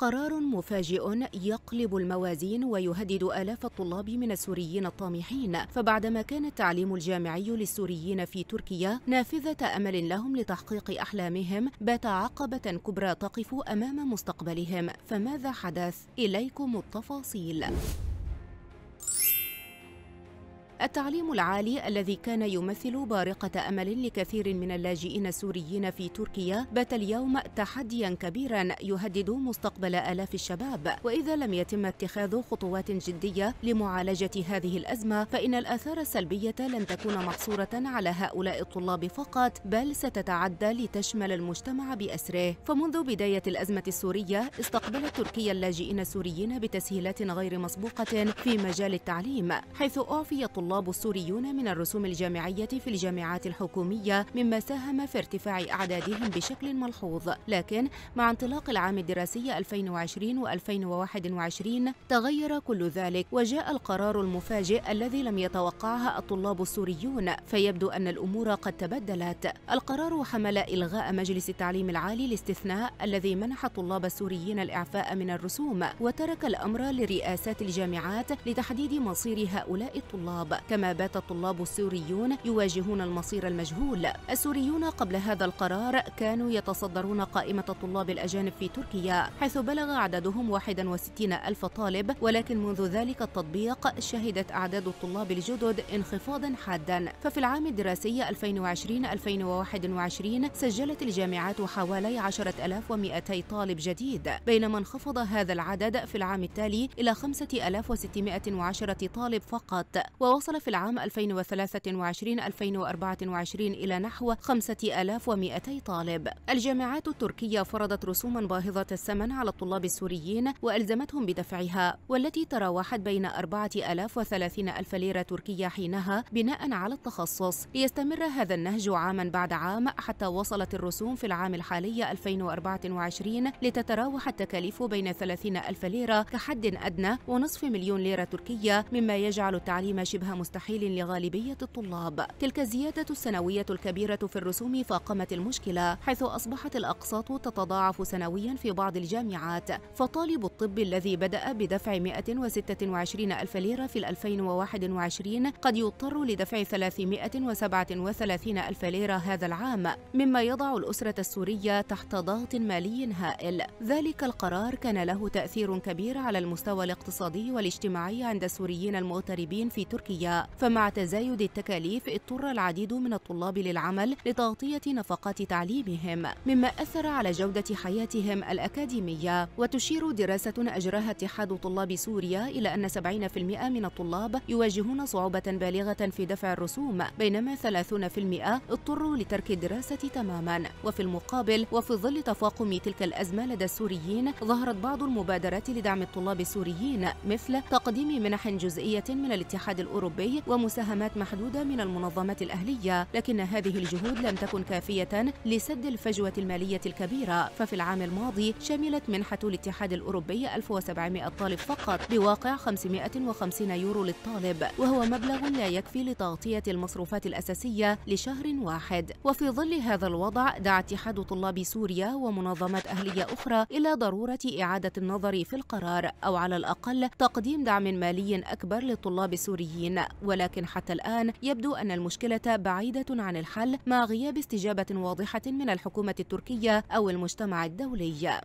قرار مفاجئ يقلب الموازين ويهدد آلاف الطلاب من السوريين الطامحين فبعدما كان التعليم الجامعي للسوريين في تركيا نافذة أمل لهم لتحقيق أحلامهم بات عقبة كبرى تقف أمام مستقبلهم فماذا حدث؟ إليكم التفاصيل التعليم العالي الذي كان يمثل بارقة أمل لكثير من اللاجئين السوريين في تركيا بات اليوم تحديا كبيرا يهدد مستقبل آلاف الشباب وإذا لم يتم اتخاذ خطوات جدية لمعالجة هذه الأزمة فإن الآثار السلبية لن تكون محصورة على هؤلاء الطلاب فقط بل ستتعدى لتشمل المجتمع بأسره فمنذ بداية الأزمة السورية استقبلت تركيا اللاجئين السوريين بتسهيلات غير مسبوقة في مجال التعليم حيث أعفي طلاب الطلاب السوريون من الرسوم الجامعية في الجامعات الحكومية مما ساهم في ارتفاع أعدادهم بشكل ملحوظ لكن مع انطلاق العام الدراسي 2020 و2021 تغير كل ذلك وجاء القرار المفاجئ الذي لم يتوقعه الطلاب السوريون فيبدو أن الأمور قد تبدلت القرار حمل إلغاء مجلس التعليم العالي الاستثناء الذي منح الطلاب السوريين الإعفاء من الرسوم وترك الأمر لرئاسات الجامعات لتحديد مصير هؤلاء الطلاب كما بات الطلاب السوريون يواجهون المصير المجهول السوريون قبل هذا القرار كانوا يتصدرون قائمة الطلاب الأجانب في تركيا حيث بلغ عددهم 61 ألف طالب ولكن منذ ذلك التطبيق شهدت أعداد الطلاب الجدد انخفاضا حادا ففي العام الدراسي 2020-2021 سجلت الجامعات حوالي 10200 طالب جديد بينما انخفض هذا العدد في العام التالي إلى 5610 طالب فقط ووصل وصل في العام 2023-2024 إلى نحو 5200 طالب الجامعات التركية فرضت رسوما باهظة الثمن على الطلاب السوريين وألزمتهم بدفعها والتي تراوحت بين 4000 و 30000 ليرة تركية حينها بناء على التخصص ليستمر هذا النهج عاما بعد عام حتى وصلت الرسوم في العام الحالي 2024 لتتراوح التكاليف بين 30000 ليرة كحد أدنى ونصف مليون ليرة تركية مما يجعل التعليم شبه مستحيل لغالبية الطلاب تلك الزيادة السنوية الكبيرة في الرسوم فاقمت المشكلة حيث أصبحت الأقساط تتضاعف سنويا في بعض الجامعات فطالب الطب الذي بدأ بدفع 126 ألف ليرة في 2021 قد يضطر لدفع 337 ألف ليرة هذا العام مما يضع الأسرة السورية تحت ضغط مالي هائل ذلك القرار كان له تأثير كبير على المستوى الاقتصادي والاجتماعي عند السوريين المغتربين في تركيا فمع تزايد التكاليف اضطر العديد من الطلاب للعمل لتغطية نفقات تعليمهم مما أثر على جودة حياتهم الأكاديمية وتشير دراسة أجراها اتحاد طلاب سوريا إلى أن 70% من الطلاب يواجهون صعوبة بالغة في دفع الرسوم بينما 30% اضطروا لترك الدراسة تماما وفي المقابل وفي ظل تفاقم تلك الأزمة لدى السوريين ظهرت بعض المبادرات لدعم الطلاب السوريين مثل تقديم منح جزئية من الاتحاد الأوروبي الأوروبي ومساهمات محدودة من المنظمات الأهلية لكن هذه الجهود لم تكن كافية لسد الفجوة المالية الكبيرة ففي العام الماضي شملت منحة الاتحاد الأوروبي 1700 طالب فقط بواقع 550 يورو للطالب وهو مبلغ لا يكفي لتغطية المصروفات الأساسية لشهر واحد وفي ظل هذا الوضع دعا اتحاد طلاب سوريا ومنظمات أهلية أخرى إلى ضرورة إعادة النظر في القرار أو على الأقل تقديم دعم مالي أكبر للطلاب السوريين ولكن حتى الآن يبدو أن المشكلة بعيدة عن الحل مع غياب استجابة واضحة من الحكومة التركية أو المجتمع الدولي